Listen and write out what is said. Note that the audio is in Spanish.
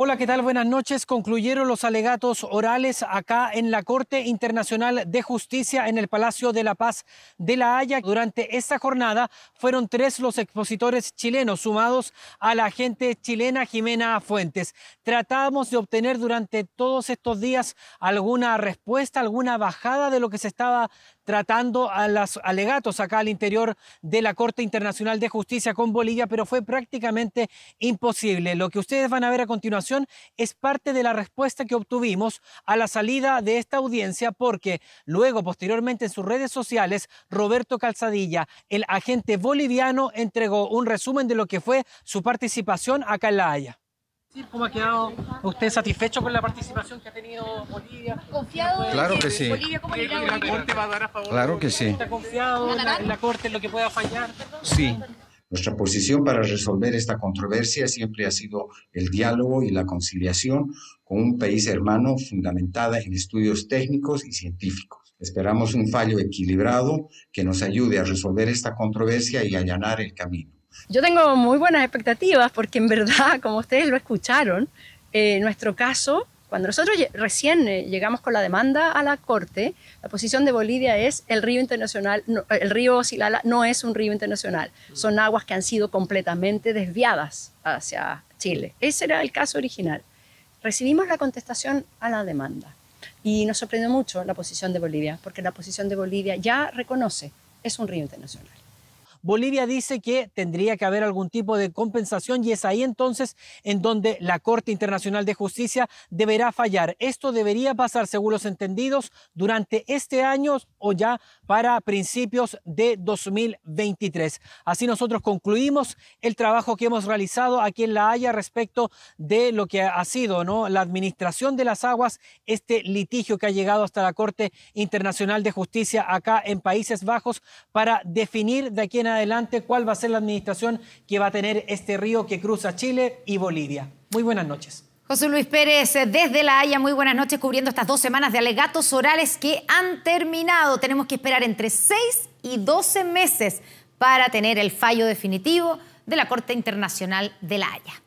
Hola, ¿qué tal? Buenas noches. Concluyeron los alegatos orales acá en la Corte Internacional de Justicia en el Palacio de la Paz de La Haya. Durante esta jornada fueron tres los expositores chilenos sumados a la agente chilena Jimena Fuentes. Tratamos de obtener durante todos estos días alguna respuesta, alguna bajada de lo que se estaba tratando a los alegatos acá al interior de la Corte Internacional de Justicia con Bolivia, pero fue prácticamente imposible. Lo que ustedes van a ver a continuación es parte de la respuesta que obtuvimos a la salida de esta audiencia, porque luego, posteriormente, en sus redes sociales, Roberto Calzadilla, el agente boliviano, entregó un resumen de lo que fue su participación acá en La Haya. ¿Cómo ha quedado usted satisfecho con la participación que ha tenido Bolivia? ¿Confiado? Claro que la Corte va a dar a favor? Claro que sí. ¿Está confiado en la, en la Corte en lo que pueda fallar? Sí. Nuestra posición para resolver esta controversia siempre ha sido el diálogo y la conciliación con un país hermano fundamentada en estudios técnicos y científicos. Esperamos un fallo equilibrado que nos ayude a resolver esta controversia y allanar el camino. Yo tengo muy buenas expectativas porque en verdad, como ustedes lo escucharon, eh, nuestro caso, cuando nosotros recién eh, llegamos con la demanda a la Corte, la posición de Bolivia es el río internacional, eh, el río Silala no es un río internacional, mm. son aguas que han sido completamente desviadas hacia Chile. Ese era el caso original. Recibimos la contestación a la demanda y nos sorprendió mucho la posición de Bolivia, porque la posición de Bolivia ya reconoce es un río internacional. Bolivia dice que tendría que haber algún tipo de compensación y es ahí entonces en donde la Corte Internacional de Justicia deberá fallar. Esto debería pasar, según los entendidos, durante este año o ya para principios de 2023. Así nosotros concluimos el trabajo que hemos realizado aquí en La Haya respecto de lo que ha sido ¿no? la administración de las aguas, este litigio que ha llegado hasta la Corte Internacional de Justicia acá en Países Bajos para definir de aquí en adelante cuál va a ser la administración que va a tener este río que cruza Chile y Bolivia. Muy buenas noches. José Luis Pérez, eh, desde La Haya, muy buenas noches, cubriendo estas dos semanas de alegatos orales que han terminado. Tenemos que esperar entre 6 y 12 meses para tener el fallo definitivo de la Corte Internacional de La Haya.